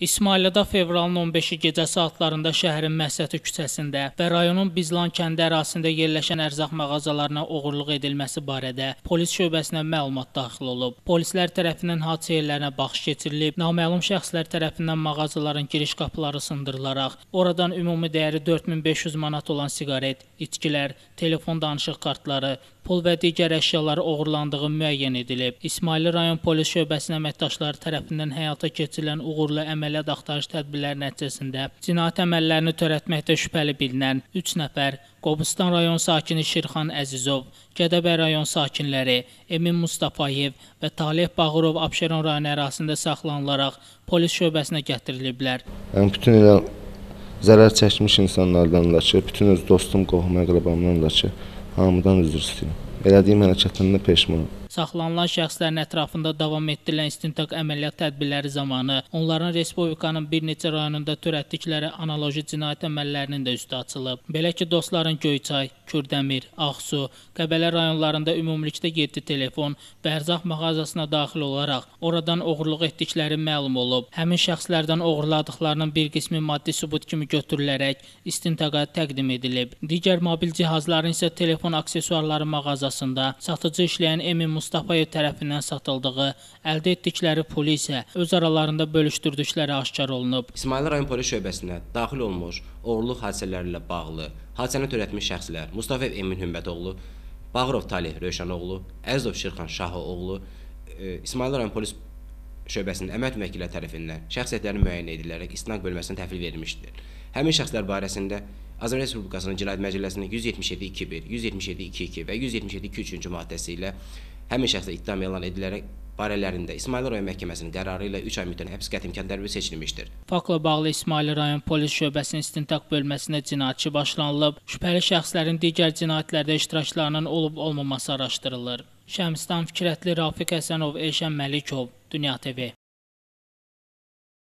İsmailada fevralın 15-i gecə saatlarında şəhərin Məhsəti küçəsində və rayonun Bizlan kəndi ərazisində yerləşən ərzaq mağazalarına oğurluq edilməsi barədə polis şöbəsinə məlumat daxil olub. Polislər tərəfindən hadisə yerlərinə baxış keçirilib, naməlum şəxslər tərəfindən mağazaların giriş qapıları sındırılaraq oradan ümumi dəyəri 4500 manat olan siqaret, içkilər, telefon danışıq kartları, pul və digər əşyaları oğurlandığı müəyyən edilib. İsmaili rayon polis şöbəsinin əməkdaşları tərəfindən həyata keçirilən uğurlu əməl əməliyyat axtarış tədbirləri nəticəsində cinayət əməllərini törətməkdə şübhəli bilinən 3 nəfər Qobustan rayon sakini Şirxan Əzizov, Gədəbəy rayon sakinləri Emin Mustafayev və Taleh Bağırov Abşeron rayon ərazisində saxlanılaraq polis şöbəsinə gətiriliblər. Yəni bütün elə zərər çəkmiş insanlardan da ki, bütün öz dostum, qohum, əqrəbamdan da ki, hamıdan üzr istəyirəm. Elədiyim hərəkətimdə peşmanam. Saxlanılan şəxslərin ətrafında davam etdirilən istintaq əməliyyat tədbirləri zamanı onların respublikanın bir neçə rayonunda törətdikləri analoji cinayət əməllərinin də üstü açılıb. Belə ki, dostların Göyçay, Kürdəmir, Ağsu, Qəbələ rayonlarında ümumilikdə 7 telefon bərzaq mağazasına daxil olaraq oradan oğurluq etdikləri məlum olub. Həmin şəxslərdən oğurladıqlarının bir qismi maddi sübut kimi götürülərək istintaqa təqdim edilib. Digər mobil cihazların isə telefon aksesuarları mağazasında satıcı işləyən Emin Musa Mustafayev tərəfindən satıldığı, əldə etdikləri pulu isə öz aralarında bölüşdürdükləri aşkar olunub. İsmailli rayon polis şöbəsinə daxil olmuş oğurluq hadisələri ilə bağlı hadisəni törətmiş şəxslər Mustafayev Emin Hümbət oğlu, Bağırov Talih Rövşən oğlu, Əzizov Şirxan Şahı oğlu e, İsmailli rayon polis şöbəsinin əmək vəkili tərəfindən şəxsiyyətləri müəyyən edilərək istinaq bölməsinə təhvil verilmişdir. Həmin şəxslər barəsində Azərbaycan Respublikasının Cinayət Məcəlləsinin 177.2.1, 177.2.2 və 177.2.3-cü maddəsi ilə Həmin şəxsə ittiham elan edilərək barələrində İsmail rayon məhkəməsinin qərarı ilə 3 ay müddətinə həbs qətim kəndərbi seçilmişdir. Faktla bağlı İsmail rayon polis şöbəsinin istintaq bölməsinə cinayətçi başlanılıb, şübhəli şəxslərin digər cinayətlərdə iştiraklarının olub-olmaması araşdırılır. Şəmstan Fikrətli Rafiq Həsənov, Elşən Məlikov, Dünya TV.